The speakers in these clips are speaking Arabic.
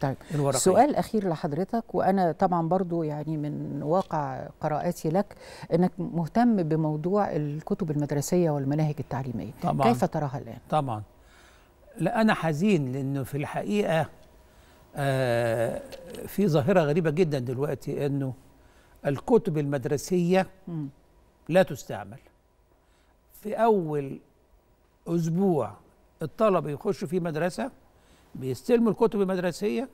طيب الورقية. سؤال اخير لحضرتك وانا طبعا برضو يعني من واقع قراءاتي لك انك مهتم بموضوع الكتب المدرسيه والمناهج التعليميه طبعا. كيف تراها الان طبعا لا انا حزين لانه في الحقيقه آه في ظاهره غريبه جدا دلوقتي انه الكتب المدرسيه م. لا تستعمل في اول اسبوع الطلبه يخشوا في مدرسه بيستلموا الكتب المدرسيه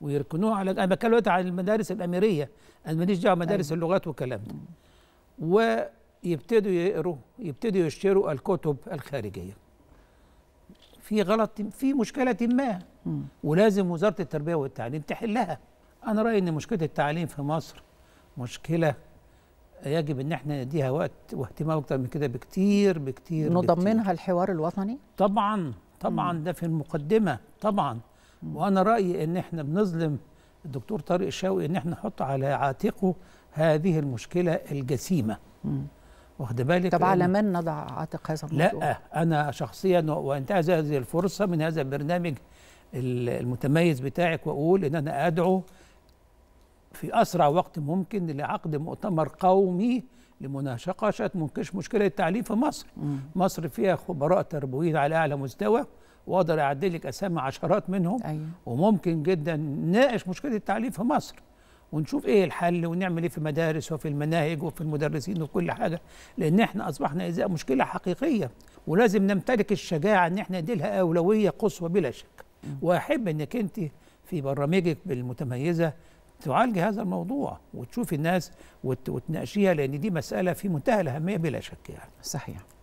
ويركنوها على انا بتكلم دلوقتي عن المدارس الاميريه انا ماليش دعوه مدارس أيوة. اللغات والكلام ده ويبتدوا يقروا يبتدوا يشتروا الكتب الخارجيه في غلط في مشكله ما مم. ولازم وزاره التربيه والتعليم تحلها انا رايي ان مشكله التعليم في مصر مشكله يجب ان احنا نديها وقت واهتمام اكتر من كده بكتير بكتير نضمنها بكتير. الحوار الوطني طبعا طبعا ده في المقدمه طبعا وانا رايي ان احنا بنظلم الدكتور طارق شوقي ان احنا نحط على عاتقه هذه المشكله الجسيمه واخد بالك طب على من نضع عاتق هذا الموضوع لا انا شخصيا وانتهز هذه الفرصه من هذا البرنامج المتميز بتاعك واقول ان انا ادعو في أسرع وقت ممكن لعقد مؤتمر قومي لمناقشة مشكلة التعليم في مصر مم. مصر فيها خبراء تربويين على أعلى مستوى واقدر اعدل لك اسامي عشرات منهم أيوة. وممكن جدا نناقش مشكله التعليم في مصر ونشوف ايه الحل ونعمل ايه في المدارس وفي المناهج وفي المدرسين وكل حاجه لان احنا اصبحنا اذا مشكله حقيقيه ولازم نمتلك الشجاعه ان احنا نديلها اولويه قصوى بلا شك واحب انك انت في برامجك المتميزه تعالج هذا الموضوع وتشوف الناس وتناقشيها لان دي مساله في منتهى الاهميه بلا شك يعني صحيح